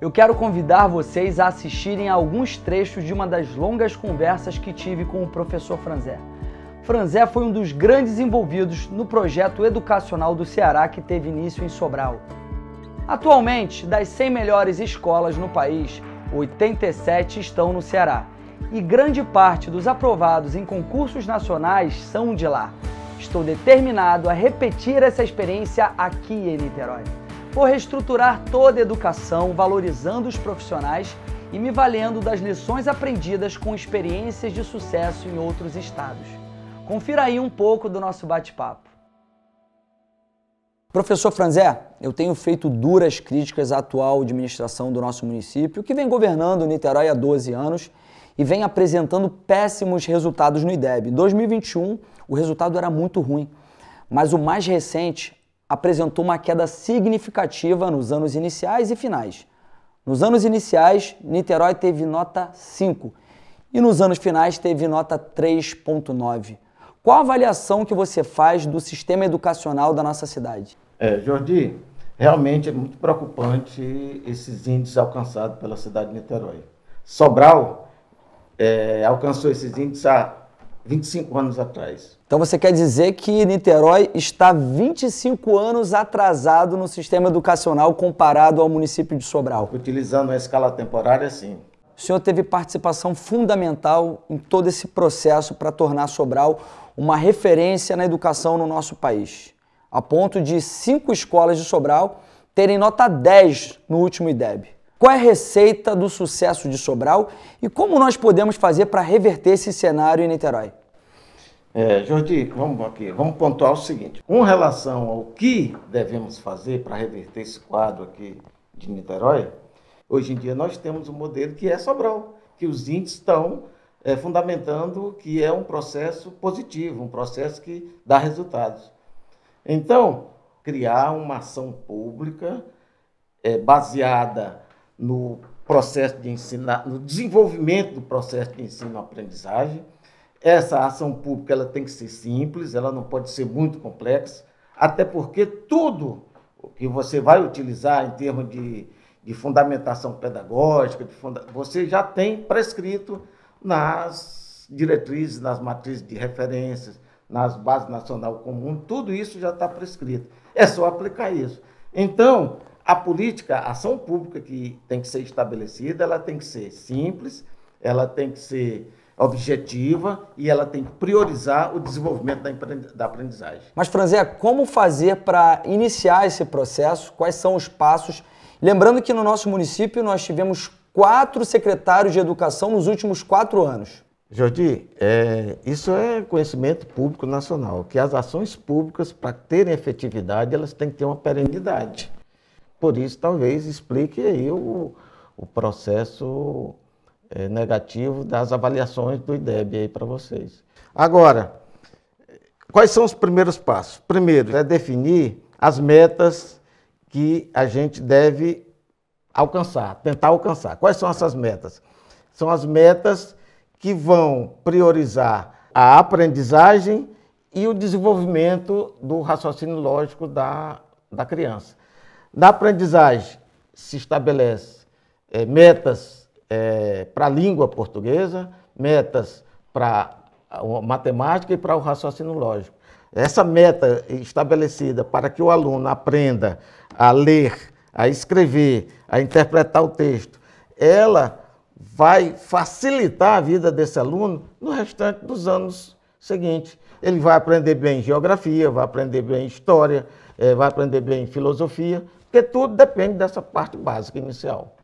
Eu quero convidar vocês a assistirem a alguns trechos de uma das longas conversas que tive com o professor Franzé. Franzé foi um dos grandes envolvidos no projeto educacional do Ceará que teve início em Sobral. Atualmente, das 100 melhores escolas no país, 87 estão no Ceará. E grande parte dos aprovados em concursos nacionais são de lá. Estou determinado a repetir essa experiência aqui em Niterói por reestruturar toda a educação, valorizando os profissionais e me valendo das lições aprendidas com experiências de sucesso em outros estados. Confira aí um pouco do nosso bate-papo. Professor Franzé, eu tenho feito duras críticas à atual administração do nosso município, que vem governando Niterói há 12 anos e vem apresentando péssimos resultados no IDEB. Em 2021, o resultado era muito ruim, mas o mais recente, apresentou uma queda significativa nos anos iniciais e finais. Nos anos iniciais, Niterói teve nota 5 e nos anos finais teve nota 3.9. Qual a avaliação que você faz do sistema educacional da nossa cidade? É, Jordi, realmente é muito preocupante esses índices alcançados pela cidade de Niterói. Sobral é, alcançou esses índices há 25 anos atrás. Então você quer dizer que Niterói está 25 anos atrasado no sistema educacional comparado ao município de Sobral? Utilizando a escala temporária, sim. O senhor teve participação fundamental em todo esse processo para tornar Sobral uma referência na educação no nosso país, a ponto de cinco escolas de Sobral terem nota 10 no último IDEB. Qual é a receita do sucesso de Sobral e como nós podemos fazer para reverter esse cenário em Niterói? É, Jordi, vamos aqui, vamos pontuar o seguinte. Com relação ao que devemos fazer para reverter esse quadro aqui de Niterói, hoje em dia nós temos um modelo que é Sobral, que os índices estão é, fundamentando que é um processo positivo, um processo que dá resultados. Então, criar uma ação pública é, baseada no processo de ensinar no desenvolvimento do processo de ensino-aprendizagem. Essa ação pública ela tem que ser simples, ela não pode ser muito complexa, até porque tudo o que você vai utilizar em termos de, de fundamentação pedagógica, de funda você já tem prescrito nas diretrizes, nas matrizes de referências, nas bases nacional comum, tudo isso já está prescrito. É só aplicar isso. Então, a política, a ação pública que tem que ser estabelecida, ela tem que ser simples, ela tem que ser objetiva e ela tem que priorizar o desenvolvimento da, aprendizagem. Mas, Franzé, como fazer para iniciar esse processo? Quais são os passos? Lembrando que no nosso município nós tivemos quatro secretários de educação nos últimos quatro anos. Jordi, é, isso é conhecimento público nacional, que as ações públicas, para terem efetividade, elas têm que ter uma perenidade. Por isso, talvez explique aí o, o processo é, negativo das avaliações do IDEB aí para vocês. Agora, quais são os primeiros passos? Primeiro é definir as metas que a gente deve alcançar, tentar alcançar. Quais são essas metas? São as metas que vão priorizar a aprendizagem e o desenvolvimento do raciocínio lógico da, da criança. Na aprendizagem se estabelece é, metas é, eh, para a língua portuguesa, metas para a ah, matemática e para o raciocínio lógico. Essa meta estabelecida para que o aluno aprenda a ler, a escrever, a interpretar o texto, ela vai facilitar a vida desse aluno no restante dos anos seguintes. Ele vai aprender bem geografia, vai aprender bem história, eh, vai aprender bem filosofia, porque tudo depende dessa parte básica inicial.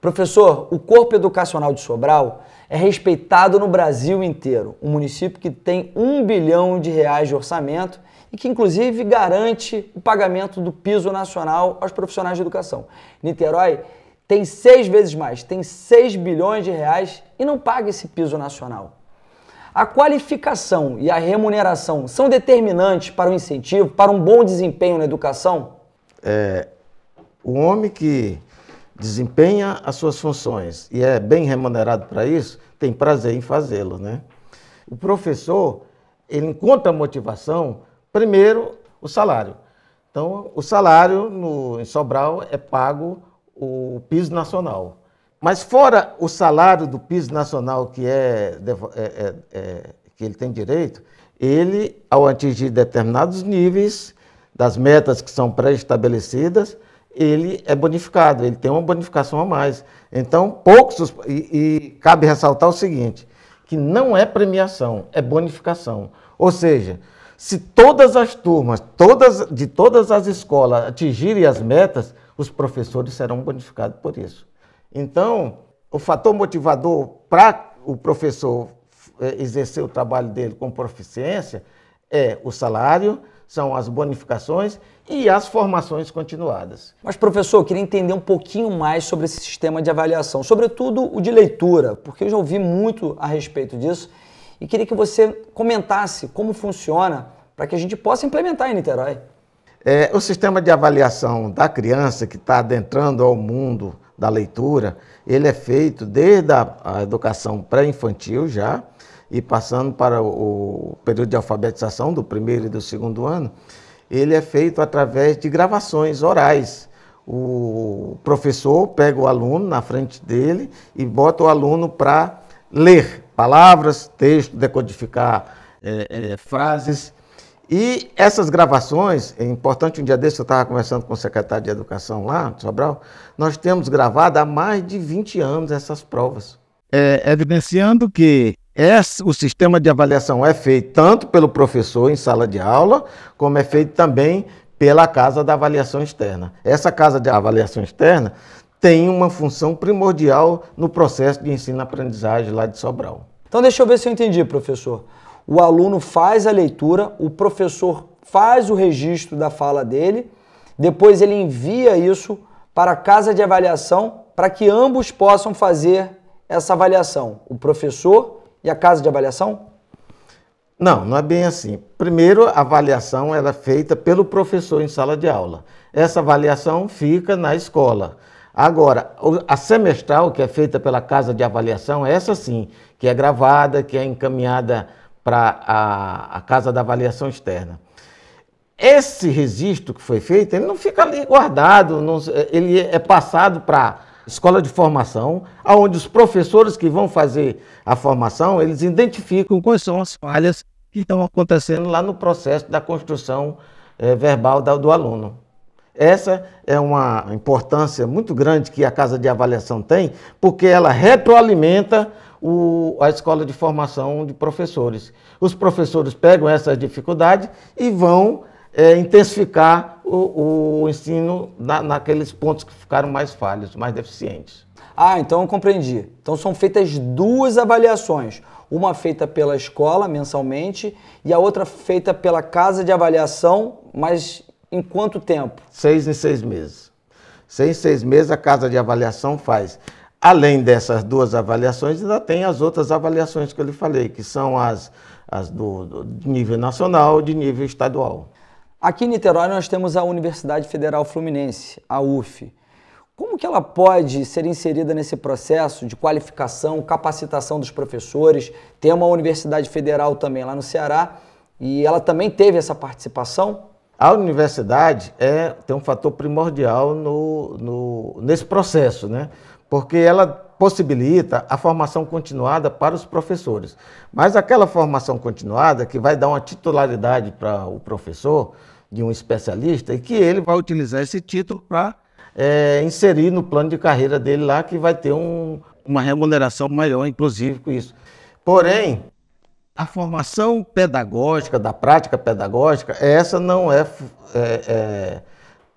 Professor, o Corpo Educacional de Sobral é respeitado no Brasil inteiro, um município que tem um bilhão de reais de orçamento e que, inclusive, garante o pagamento do piso nacional aos profissionais de educação. Niterói tem seis vezes mais, tem 6 bilhões de reais e não paga esse piso nacional. A qualificação e a remuneração são determinantes para o incentivo, para um bom desempenho na educação? É, o homem que desempenha as suas funções e é bem remunerado para isso, tem prazer em fazê-lo, né? O professor, ele encontra motivação, primeiro, o salário. Então, o salário no, em Sobral é pago o piso nacional. Mas fora o salário do piso nacional que, é, é, é, é, que ele tem direito, ele, ao atingir determinados níveis das metas que são pré-estabelecidas, ele é bonificado, ele tem uma bonificação a mais. Então, poucos. E, e cabe ressaltar o seguinte: que não é premiação, é bonificação. Ou seja, se todas as turmas, todas de todas as escolas atingirem as metas, os professores serão bonificados por isso. Então, o fator motivador para o professor é, exercer o trabalho dele com proficiência é o salário, são as bonificações e as formações continuadas. Mas, professor, eu queria entender um pouquinho mais sobre esse sistema de avaliação, sobretudo o de leitura, porque eu já ouvi muito a respeito disso e queria que você comentasse como funciona para que a gente possa implementar em Niterói. É, o sistema de avaliação da criança que está adentrando ao mundo da leitura, ele é feito desde a, a educação pré-infantil já, e passando para o, o período de alfabetização do primeiro e do segundo ano, ele é feito através de gravações orais. O professor pega o aluno na frente dele e bota o aluno para ler palavras, texto, decodificar é, é, frases. E essas gravações, é importante, um dia desse eu estava conversando com o secretário de Educação lá, Sobral, nós temos gravado há mais de 20 anos essas provas é, evidenciando que esse, o sistema de avaliação é feito tanto pelo professor em sala de aula, como é feito também pela casa da avaliação externa. Essa casa de avaliação externa tem uma função primordial no processo de ensino-aprendizagem lá de Sobral. Então deixa eu ver se eu entendi, professor. O aluno faz a leitura, o professor faz o registro da fala dele, depois ele envia isso para a casa de avaliação para que ambos possam fazer essa avaliação? O professor e a casa de avaliação? Não, não é bem assim. Primeiro, a avaliação era é feita pelo professor em sala de aula. Essa avaliação fica na escola. Agora, a semestral, que é feita pela casa de avaliação, é essa sim, que é gravada, que é encaminhada para a, a casa da avaliação externa. Esse registro que foi feito, ele não fica ali guardado, não, ele é passado para escola de formação, aonde os professores que vão fazer a formação, eles identificam quais são as falhas que estão acontecendo lá no processo da construção é, verbal do aluno. Essa é uma importância muito grande que a casa de avaliação tem, porque ela retroalimenta o, a escola de formação de professores. Os professores pegam essas dificuldades e vão é, intensificar o, o ensino na, naqueles pontos que ficaram mais falhos, mais deficientes. Ah, então eu compreendi. Então são feitas duas avaliações. Uma feita pela escola mensalmente e a outra feita pela casa de avaliação, mas em quanto tempo? Seis em seis meses. Seis em seis meses a casa de avaliação faz. Além dessas duas avaliações, ainda tem as outras avaliações que eu lhe falei, que são as, as do, do nível nacional e de nível estadual. Aqui em Niterói nós temos a Universidade Federal Fluminense, a UF. Como que ela pode ser inserida nesse processo de qualificação, capacitação dos professores? Tem uma universidade federal também lá no Ceará e ela também teve essa participação? A universidade é, tem um fator primordial no, no, nesse processo, né? porque ela possibilita a formação continuada para os professores. Mas aquela formação continuada que vai dar uma titularidade para o professor, de um especialista, e que ele vai utilizar esse título para é, inserir no plano de carreira dele lá, que vai ter um, uma remuneração maior, inclusive, com isso. Porém, a formação pedagógica, da prática pedagógica, essa não é, é, é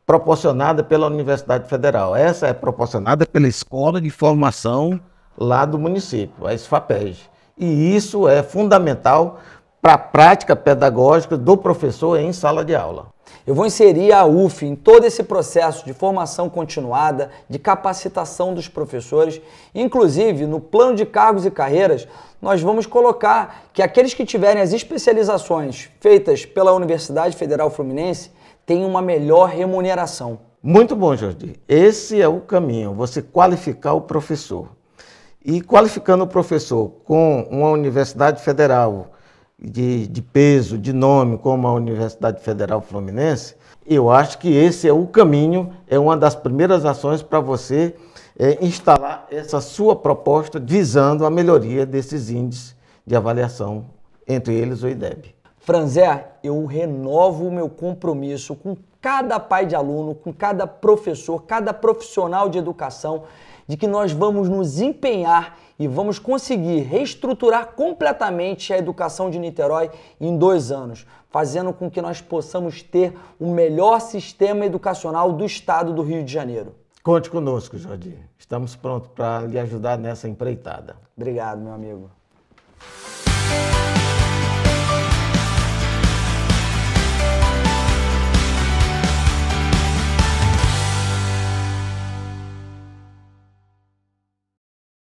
proporcionada pela Universidade Federal. Essa é proporcionada pela Escola de Formação lá do município, a SFAPEG. E isso é fundamental para a prática pedagógica do professor em sala de aula. Eu vou inserir a UF em todo esse processo de formação continuada, de capacitação dos professores. Inclusive, no plano de cargos e carreiras, nós vamos colocar que aqueles que tiverem as especializações feitas pela Universidade Federal Fluminense tem uma melhor remuneração. Muito bom, Jordi. Esse é o caminho, você qualificar o professor. E qualificando o professor com uma universidade federal de, de peso, de nome, como a Universidade Federal Fluminense, eu acho que esse é o caminho, é uma das primeiras ações para você é, instalar essa sua proposta visando a melhoria desses índices de avaliação, entre eles o IDEB. Franzé, eu renovo o meu compromisso com cada pai de aluno, com cada professor, cada profissional de educação, de que nós vamos nos empenhar e vamos conseguir reestruturar completamente a educação de Niterói em dois anos, fazendo com que nós possamos ter o melhor sistema educacional do estado do Rio de Janeiro. Conte conosco, Jordi. Estamos prontos para lhe ajudar nessa empreitada. Obrigado, meu amigo.